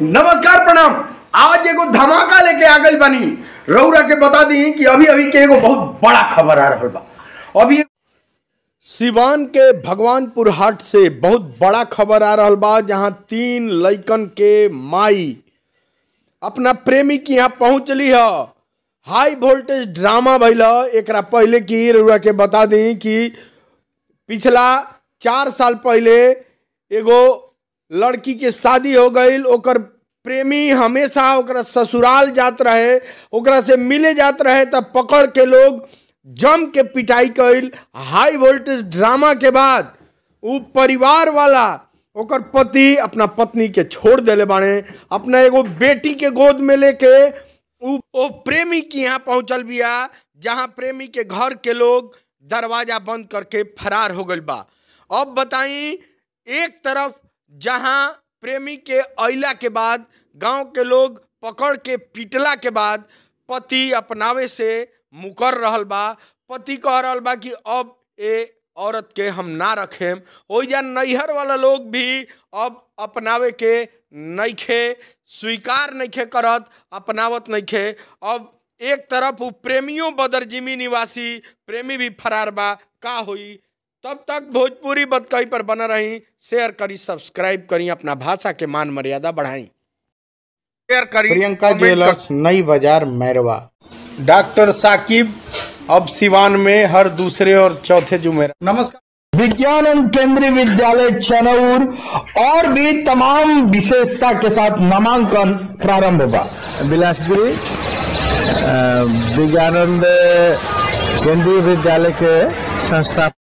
नमस्कार प्रणाम आज एगो धमाका लेके आ गई बनी रउरा के बता दी कि अभी अभी के एगो बहुत बड़ा खबर आ रहा बा अभी सिवान के भगवानपुर हाट से बहुत बड़ा खबर आ रहा बा जहां तीन लैकन के माई अपना प्रेमी के यहाँ पहुंचली है हाई वोल्टेज ड्रामा भैल एक पहले की रउरा के बता दी कि पिछला चार साल पहले एगो लड़की के शादी हो गई ओकर प्रेमी हमेशा ओकरा ससुराल जात रहे ओकरा से मिले जात रहे तब पकड़ के लोग जम के पिटाई कैल हाई वोल्टेज ड्रामा के बाद उ परिवार वाला ओकर पति अपना पत्नी के छोड़ दिले बाड़े अपना एगो बेटी के गोद में लेके उ, ओ प्रेमी के यहाँ पहुँचल बिया जहाँ प्रेमी के घर के लोग दरवाज़ा बंद करके फरार हो गई बा अब बताई एक तरफ जहां प्रेमी के अला के बाद गांव के लोग पकड़ के पीटला के बाद पति अपनावे से मुकर रहल बा पति कह रहल बा कि अब ए औरत के हम ना रखेम हो जहाँ नैहर वाला लोग भी अब अपनावे के नहीं खे स्वीकार नहीं खे करत अपनावत नहीं खे अब एक तरफ वो प्रेमियों बदरजिमी निवासी प्रेमी भी फरार बा का होई तब तक भोजपुरी बतकई पर बना रही शेयर करी सब्सक्राइब करी अपना भाषा के मान मर्यादा बढ़ाई शेयर करी प्रियंका ज्वेलर्स नई बाजार मैरवा डॉक्टर साकिब अब सिवान में हर दूसरे और चौथे जुमेरा नमस्कार विज्ञान एवं केंद्रीय विद्यालय चनौर और भी तमाम विशेषता के साथ नामांकन प्रारंभ होगा बिलासपुरी विज्ञानंद केंद्रीय विद्यालय के संस्थापक